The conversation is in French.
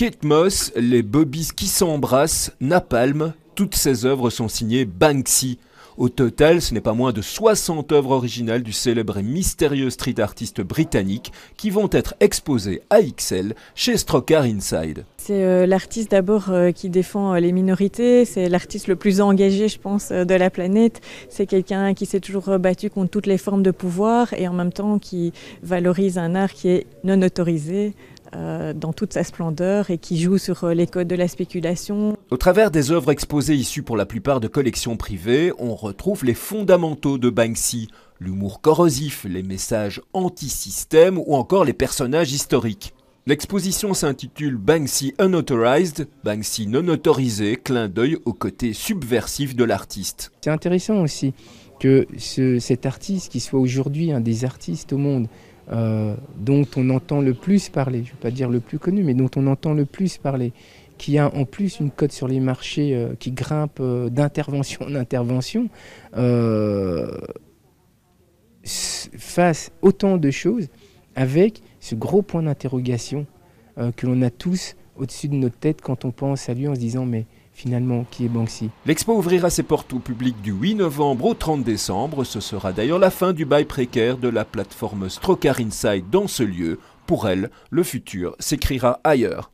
Kate Moss, les Bobbies qui s'embrassent, Napalm, toutes ces œuvres sont signées Banksy. Au total, ce n'est pas moins de 60 œuvres originales du célèbre et mystérieux street artiste britannique qui vont être exposées à XL chez Strocar Inside. C'est euh, l'artiste d'abord euh, qui défend euh, les minorités, c'est l'artiste le plus engagé, je pense, de la planète. C'est quelqu'un qui s'est toujours battu contre toutes les formes de pouvoir et en même temps qui valorise un art qui est non autorisé. Euh, dans toute sa splendeur et qui joue sur euh, les codes de la spéculation. Au travers des œuvres exposées issues pour la plupart de collections privées, on retrouve les fondamentaux de Banksy, l'humour corrosif, les messages anti-système ou encore les personnages historiques. L'exposition s'intitule Banksy Unauthorized, Banksy non autorisé, clin d'œil au côté subversif de l'artiste. C'est intéressant aussi que cet artiste, qui soit aujourd'hui un des artistes au monde, euh, dont on entend le plus parler, je ne vais pas dire le plus connu, mais dont on entend le plus parler, qui a en plus une cote sur les marchés euh, qui grimpe euh, d'intervention en intervention, fasse autant de choses avec ce gros point d'interrogation euh, que l'on a tous au-dessus de notre tête quand on pense à lui en se disant mais finalement qui est Banksy. L'expo ouvrira ses portes au public du 8 novembre au 30 décembre. Ce sera d'ailleurs la fin du bail précaire de la plateforme Strokar Inside dans ce lieu. Pour elle, le futur s'écrira ailleurs.